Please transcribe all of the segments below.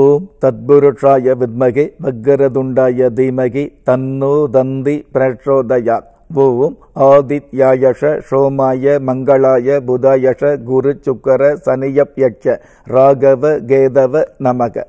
ஓம் தத்புருஷாய வித்மகி வக்கரதுண்டாய தீமகி தன்னோ தந்தி பிரச்சோதயாத் ஓம் ஆதித்யாயஷ சோமாய மங்களாய புதாயஷ குரு சுக்கர சனியப்யட்ச ராகவ கேதவ நமக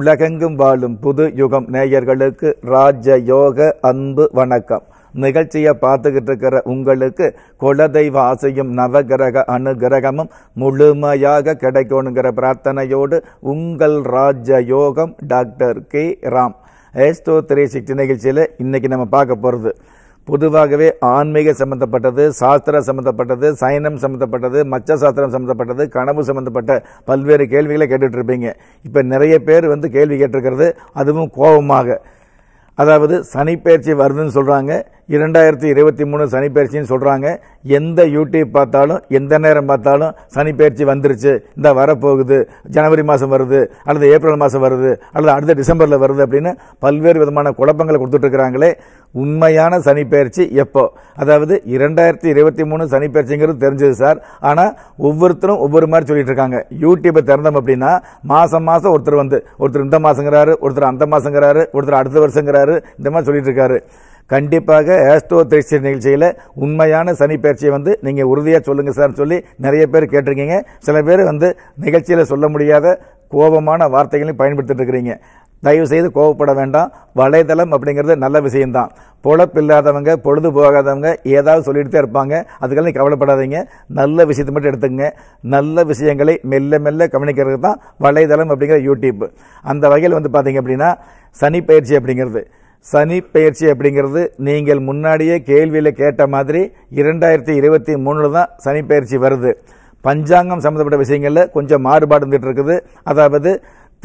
உலகெங்கும் வாழும் புது யுகம் நேயர்களுக்கு ராஜயோக அன்பு வணக்கம் நிகழ்ச்சியை பார்த்துக்கிட்டு இருக்கிற உங்களுக்கு குலதெய்வ ஆசையும் நவகிரக அனுகிரகமும் முழுமையாக கிடைக்கணுங்கிற பிரார்த்தனையோடு உங்கள் Raja Yogam doctor K Ram astro three sixty நிகழ்ச்சியில் இன்னைக்கு நம்ம பார்க்க போகிறது பொதுவாகவே ஆன்மீக சம்பந்தப்பட்டது சாஸ்திர சம்பந்தப்பட்டது சயனம் சம்பந்தப்பட்டது மச்ச சாஸ்திரம் சம்பந்தப்பட்டது கனவு சம்பந்தப்பட்ட பல்வேறு கேள்விகளை கேட்டுட்ருப்பீங்க இப்போ நிறைய பேர் வந்து கேள்வி கேட்டிருக்கிறது அதுவும் கோபமாக அதாவது சனிப்பயிற்சி வருதுன்னு சொல்கிறாங்க இரண்டாயிரத்தி இருபத்தி மூணு சனி பயிற்சின்னு சொல்கிறாங்க எந்த யூடியூப் பார்த்தாலும் எந்த நேரம் பார்த்தாலும் சனி பயிற்சி வந்துருச்சு இந்த வரப்போகுது ஜனவரி மாதம் வருது அல்லது ஏப்ரல் மாதம் வருது அல்லது அடுத்த டிசம்பரில் வருது அப்படின்னு பல்வேறு விதமான குழப்பங்களை கொடுத்துட்ருக்குறாங்களே உண்மையான சனி பயிற்சி எப்போ அதாவது இரண்டாயிரத்தி இருபத்தி மூணு சனி பயிற்சிங்கிறது தெரிஞ்சது சார் ஆனால் ஒவ்வொருத்தரும் ஒவ்வொரு மாதிரி சொல்லிட்டு இருக்காங்க யூடியூப்பை திறந்தோம் அப்படின்னா மாதம் மாதம் ஒருத்தர் வந்து ஒருத்தர் இந்த மாதங்கிறாரு ஒருத்தர் அந்த மாதங்கிறாரு ஒருத்தர் அடுத்த வருஷங்கிறாரு இந்த மாதிரி சொல்லிட்டு இருக்காரு கண்டிப்பாக ஏஸ்தோ திருச்சி நிகழ்ச்சியில் உண்மையான சனி பயிற்சியை வந்து நீங்கள் உறுதியாக சொல்லுங்கள் சார்னு சொல்லி நிறைய பேர் கேட்டிருக்கீங்க சில பேர் வந்து நிகழ்ச்சியில் சொல்ல முடியாத கோபமான வார்த்தைகளையும் பயன்படுத்திட்டு இருக்கிறீங்க தயவு செய்து கோவப்பட வேண்டாம் வலைதளம் அப்படிங்கிறது நல்ல விஷயம்தான் பொழப்பு இல்லாதவங்க பொழுது போகாதவங்க ஏதாவது சொல்லிட்டு இருப்பாங்க அதுக்கெல்லாம் நீ கவலைப்படாதீங்க நல்ல விஷயத்தை மட்டும் எடுத்துக்கங்க நல்ல விஷயங்களை மெல்ல மெல்ல கவனிக்கிறது தான் வலைதளம் அப்படிங்கிற யூடியூப் அந்த வகையில் வந்து பார்த்தீங்க அப்படின்னா சனி பயிற்சி அப்படிங்கிறது சனி பெயர்ச்சி அப்படிங்கிறது நீங்கள் முன்னாடியே கேள்வியில் கேட்ட மாதிரி இரண்டாயிரத்தி இருபத்தி மூணில் தான் சனி பெயர்ச்சி வருது பஞ்சாங்கம் சம்மந்தப்பட்ட விஷயங்களில் கொஞ்சம் மாறுபாடு இருந்துகிட்டு இருக்குது அதாவது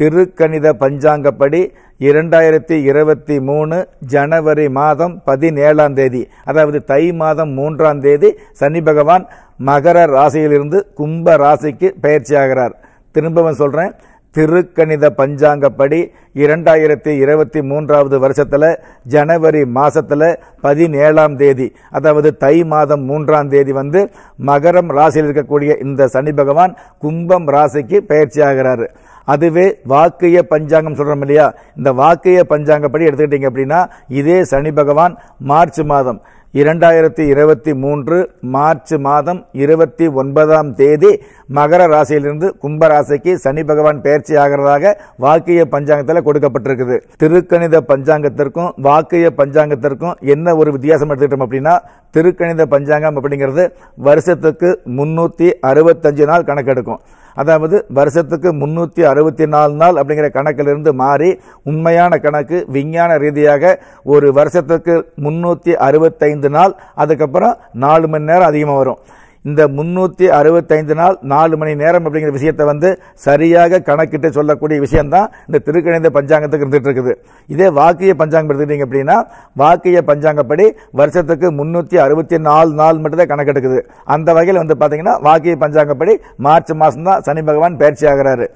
திருக்கணித பஞ்சாங்கப்படி இரண்டாயிரத்தி இருபத்தி மூணு ஜனவரி மாதம் பதினேழாம் தேதி அதாவது தை மாதம் மூன்றாம் தேதி சனி பகவான் மகர ராசியிலிருந்து கும்ப ராசிக்கு பயிற்சி ஆகிறார் திரும்பவும் சொல்கிறேன் திருக்கணித பஞ்சாங்கப்படி இரண்டாயிரத்தி இருபத்தி மூன்றாவது வருஷத்தில் ஜனவரி மாதத்தில் பதினேழாம் தேதி அதாவது தை மாதம் மூன்றாம் தேதி வந்து மகரம் ராசியில் இருக்கக்கூடிய இந்த சனி பகவான் கும்பம் ராசிக்கு பயிற்சி ஆகிறாரு அதுவே வாக்கிய பஞ்சாங்கம் சொல்கிறோம் இல்லையா இந்த வாக்கிய பஞ்சாங்கப்படி எடுத்துக்கிட்டீங்க அப்படின்னா இதே சனி பகவான் மார்ச் மாதம் இரண்டாயிரத்தி இருபத்தி மூன்று மார்ச் மாதம் இருபத்தி ஒன்பதாம் தேதி மகர ராசியிலிருந்து கும்ப ராசிக்கு சனி பகவான் பயிற்சி ஆகிறதாக வாக்கிய பஞ்சாங்கத்தில் கொடுக்கப்பட்டிருக்குது திருக்கணித பஞ்சாங்கத்திற்கும் வாக்கிய பஞ்சாங்கத்திற்கும் என்ன ஒரு வித்தியாசம் எடுத்துக்கிட்டோம் அப்படின்னா திருக்கணித பஞ்சாங்கம் அப்படிங்கிறது வருஷத்துக்கு முன்னூற்றி அறுபத்தஞ்சு நாள் கணக்கெடுக்கும் அதாவது வருஷத்துக்கு முன்னூற்றி அறுபத்தி நாலு நாள் அப்படிங்கிற கணக்கிலிருந்து மாறி உண்மையான கணக்கு விஞ்ஞான ரீதியாக ஒரு வருஷத்துக்கு முன்னூற்றி அறுபத்தைந்து நாள் அதுக்கப்புறம் நாலு மணி நேரம் அதிகமாக வரும் இந்த முன்னூற்றி அறுபத்தைந்து நாள் நாலு மணி நேரம் அப்படிங்கிற விஷயத்தை வந்து சரியாக கணக்கிட்டு சொல்லக்கூடிய விஷயம்தான் இந்த திருக்கணிந்த பஞ்சாங்கத்துக்கு இருந்துகிட்டு இருக்குது இதே வாக்கிய பஞ்சாங்கம் எடுத்துக்கிட்டீங்க அப்படின்னா வாக்கிய பஞ்சாங்கப்படி வருஷத்துக்கு முன்னூற்றி அறுபத்தி நாலு நாள் மட்டும்தான் கணக்கெடுக்குது அந்த வகையில் வந்து பார்த்தீங்கன்னா வாக்கிய பஞ்சாங்கப்படி மார்ச் மாதம் தான் சனி பகவான் பயிற்சி ஆகிறாரு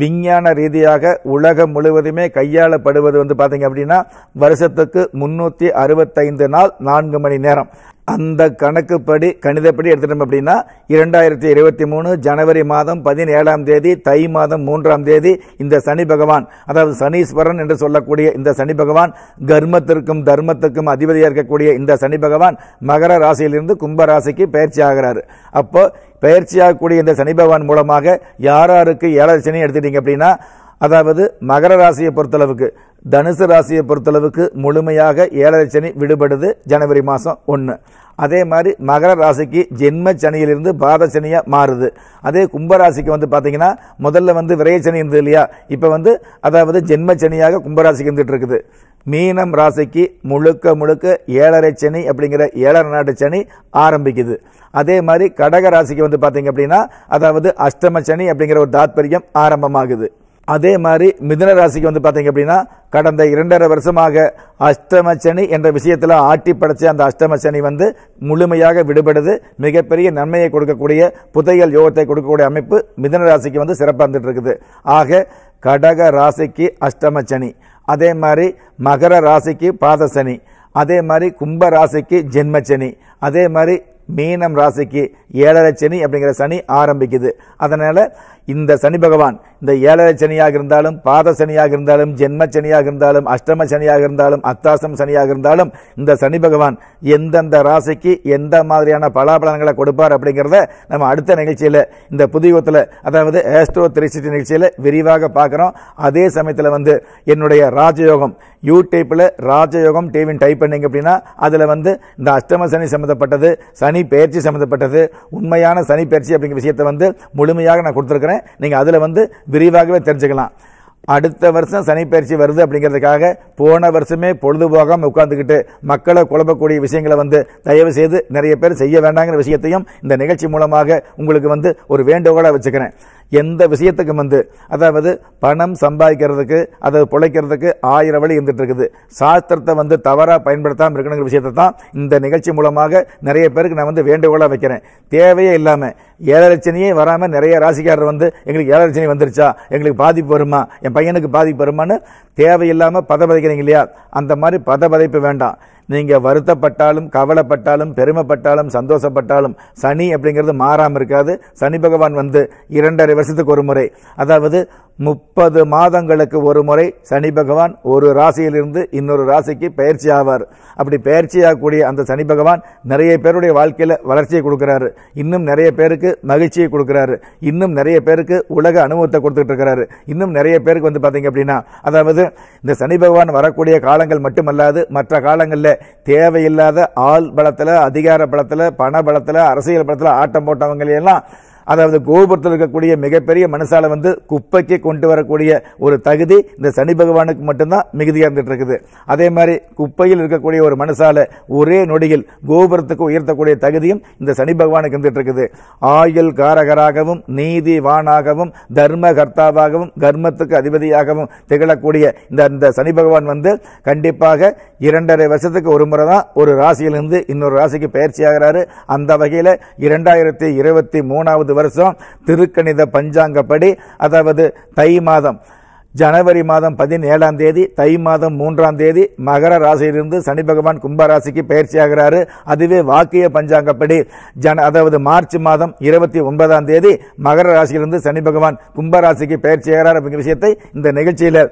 விஞ்ஞான ரீதியாக உலகம் முழுவதுமே கையாளப்படுவது வந்து பார்த்தீங்க அப்படின்னா வருஷத்துக்கு முன்னூற்றி அறுபத்தைந்து நாள் நான்கு மணி நேரம் அந்த கணக்குப்படி கணிதப்படி எடுத்துட்டோம் அப்படின்னா இரண்டாயிரத்தி இருபத்தி மூணு ஜனவரி மாதம் பதினேழாம் தேதி தை மாதம் மூன்றாம் தேதி இந்த சனி பகவான் அதாவது சனீஸ்வரன் என்று சொல்லக்கூடிய இந்த சனி பகவான் கர்மத்திற்கும் தர்மத்திற்கும் அதிபதியாக இருக்கக்கூடிய இந்த சனி பகவான் மகர ராசியிலிருந்து கும்ப ராசிக்கு பயிற்சி ஆகிறார் அப்போ பயிற்சியாகக்கூடிய இந்த சனி பகவான் மூலமாக யார் யாருக்கு ஏழரை சனி எடுத்துட்டீங்க அப்படின்னா அதாவது மகர ராசியை பொறுத்தளவுக்கு தனுசு ராசியை பொறுத்தளவுக்கு முழுமையாக ஏழரை சனி விடுபடுது ஜனவரி மாதம் ஒன்று அதே மாதிரி மகர ராசிக்கு ஜென்ம சனியிலிருந்து பாத சனியாக மாறுது அதே கும்பராசிக்கு வந்து பார்த்தீங்கன்னா முதல்ல வந்து சனி இருந்தது இல்லையா இப்போ வந்து அதாவது ஜென்ம சனியாக கும்பராசிக்கு இருந்துகிட்டு இருக்குது மீனம் ராசிக்கு முழுக்க முழுக்க ஏழரை சனி அப்படிங்கிற ஏழரை நாட்டு சனி ஆரம்பிக்குது அதே மாதிரி கடக ராசிக்கு வந்து பார்த்தீங்க அப்படின்னா அதாவது அஷ்டம சனி அப்படிங்கிற ஒரு தாத்பரியம் ஆரம்பமாகுது அதே மாதிரி மிதுன ராசிக்கு வந்து பார்த்தீங்க அப்படின்னா கடந்த இரண்டரை வருஷமாக சனி என்ற விஷயத்தில் ஆட்டி படைச்ச அந்த சனி வந்து முழுமையாக விடுபடுது மிகப்பெரிய நன்மையை கொடுக்கக்கூடிய புதையல் யோகத்தை கொடுக்கக்கூடிய அமைப்பு மிதுன ராசிக்கு வந்து சிறப்பாக இருக்குது ஆக கடக ராசிக்கு சனி அதே மாதிரி மகர ராசிக்கு பாதசனி அதே மாதிரி கும்ப ராசிக்கு ஜென்மச்சனி அதே மாதிரி மீனம் ராசிக்கு ஏழரை சனி அப்படிங்கிற சனி ஆரம்பிக்குது அதனால் இந்த சனி பகவான் இந்த ஏழரை சனியாக இருந்தாலும் பாத சனியாக இருந்தாலும் ஜென்ம சனியாக இருந்தாலும் அஷ்டம சனியாக இருந்தாலும் அத்தாசம் சனியாக இருந்தாலும் இந்த சனி பகவான் எந்தெந்த ராசிக்கு எந்த மாதிரியான பலாபலன்களை கொடுப்பார் அப்படிங்கிறத நம்ம அடுத்த நிகழ்ச்சியில் இந்த புதியத்தில் அதாவது ஏஸ்ட்ரோ திரிசிட்டி நிகழ்ச்சியில் விரிவாக பார்க்குறோம் அதே சமயத்தில் வந்து என்னுடைய ராஜயோகம் யூடியூப்பில் ராஜயோகம் டிவின்னு டைப் பண்ணிங்க அப்படின்னா அதில் வந்து இந்த அஷ்டம சனி சம்மந்தப்பட்டது சனி பயிற்சி சம்மந்தப்பட்டது உண்மையான சனி பயிற்சி அப்படிங்கிற விஷயத்தை வந்து முழுமையாக நான் கொடுத்துருக்கிறேன் நீங்கள் அதில் வந்து விரிவாகவே தெரிஞ்சுக்கலாம் அடுத்த வருஷம் சனிப்பயிற்சி வருது அப்படிங்கிறதுக்காக போன வருஷமே பொழுதுபோகாமல் உட்காந்துக்கிட்டு மக்களை குழப்பக்கூடிய விஷயங்களை வந்து தயவு செய்து நிறைய பேர் செய்ய வேண்டாங்கிற விஷயத்தையும் இந்த நிகழ்ச்சி மூலமாக உங்களுக்கு வந்து ஒரு வேண்டுகோளாக வச்சுக்கிறேன் எந்த விஷயத்துக்கும் வந்து அதாவது பணம் சம்பாதிக்கிறதுக்கு அதை பிழைக்கிறதுக்கு ஆயிரம் வழி இருந்துட்டு இருக்குது சாஸ்திரத்தை வந்து தவறாக பயன்படுத்தாமல் இருக்கணுங்கிற விஷயத்தை தான் இந்த நிகழ்ச்சி மூலமாக நிறைய பேருக்கு நான் வந்து வேண்டுகோளாக வைக்கிறேன் தேவையே இல்லாமல் ஏழரட்சணியே வராமல் நிறைய ராசிக்காரர் வந்து எங்களுக்கு ஏழரட்சணி வந்துருச்சா எங்களுக்கு பாதிப்பு வருமா என் பையனுக்கு பாதிப்பு வருமானு தேவையில்லாமல் பதபதைக்கிறீங்க இல்லையா அந்த மாதிரி பதபதைப்பு வேண்டாம் நீங்கள் வருத்தப்பட்டாலும் கவலைப்பட்டாலும் பெருமைப்பட்டாலும் சந்தோஷப்பட்டாலும் சனி அப்படிங்கிறது மாறாமல் இருக்காது சனி பகவான் வந்து இரண்டரை வருஷத்துக்கு ஒரு முறை அதாவது முப்பது மாதங்களுக்கு ஒரு முறை சனி பகவான் ஒரு ராசியிலிருந்து இன்னொரு ராசிக்கு பயிற்சி ஆவார் அப்படி பயிற்சியாகக்கூடிய அந்த சனி பகவான் நிறைய பேருடைய வாழ்க்கையில் வளர்ச்சியை கொடுக்குறாரு இன்னும் நிறைய பேருக்கு மகிழ்ச்சியை கொடுக்குறாரு இன்னும் நிறைய பேருக்கு உலக அனுபவத்தை கொடுத்துட்டு இருக்கிறாரு இன்னும் நிறைய பேருக்கு வந்து பார்த்தீங்க அப்படின்னா அதாவது இந்த சனி பகவான் வரக்கூடிய காலங்கள் மட்டுமல்லாது மற்ற காலங்களில் தேவையில்லாத ஆள் பலத்தில் அதிகார பலத்தில் பண பலத்தில் அரசியல் பலத்தில் ஆட்டம் போட்டவங்களையெல்லாம் அதாவது கோபுரத்தில் இருக்கக்கூடிய மிகப்பெரிய மனசால வந்து குப்பைக்கு கொண்டு வரக்கூடிய ஒரு தகுதி இந்த சனி பகவானுக்கு மட்டும்தான் மிகுதியாக இருந்துட்டு இருக்குது அதே மாதிரி குப்பையில் இருக்கக்கூடிய ஒரு மனசால ஒரே நொடியில் கோபுரத்துக்கு உயர்த்தக்கூடிய தகுதியும் இந்த சனி பகவானுக்கு இருந்துட்டு இருக்குது ஆயுள் காரகராகவும் நீதிவானாகவும் தர்ம கர்த்தாவாகவும் கர்மத்துக்கு அதிபதியாகவும் திகழக்கூடிய இந்த இந்த சனி பகவான் வந்து கண்டிப்பாக இரண்டரை வருஷத்துக்கு ஒரு முறை தான் ஒரு ராசியிலிருந்து இன்னொரு ராசிக்கு பயிற்சி ஆகிறாரு அந்த வகையில் இரண்டாயிரத்தி இருபத்தி மூணாவது வருஷம் திருக்கணித பஞ்சாங்கப்படி அதாவது தை மாதம் ஜனவரி மாதம் பதினேழாம் தேதி தை மாதம் மூன்றாம் தேதி மகர ராசியிலிருந்து சனி பகவான் கும்பராசிக்கு பயிற்சியாகிறாரு அதுவே வாக்கிய பஞ்சாங்கப்படி ஜன அதாவது மார்ச் மாதம் இருபத்தி ஒன்பதாம் தேதி மகர ராசியிலிருந்து சனி பகவான் கும்பராசிக்கு பயிற்சியாகிறார் அப்படிங்கிற விஷயத்தை இந்த நிகழ்ச்சியில்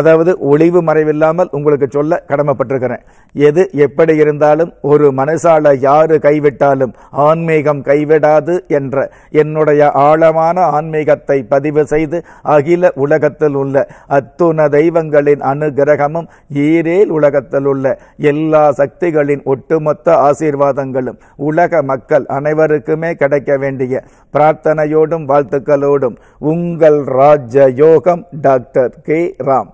அதாவது ஒளிவு மறைவில்லாமல் உங்களுக்கு சொல்ல கடமைப்பட்டிருக்கிறேன் எது எப்படி இருந்தாலும் ஒரு மனசால யாரு கைவிட்டாலும் ஆன்மீகம் கைவிடாது என்ற என்னுடைய ஆழமான ஆன்மீகத்தை பதிவு செய்து அகில உலகத்தில் உள்ள அத்துண தெய்வங்களின் அனுகிரகமும் ஈரேல் உலகத்தில் உள்ள எல்லா சக்திகளின் ஒட்டுமொத்த ஆசீர்வாதங்களும் உலக மக்கள் அனைவருக்குமே கிடைக்க வேண்டிய பிரார்த்தனையோடும் வாழ்த்துக்களோடும் உங்கள் ராஜ யோகம் டாக்டர் கே ராம்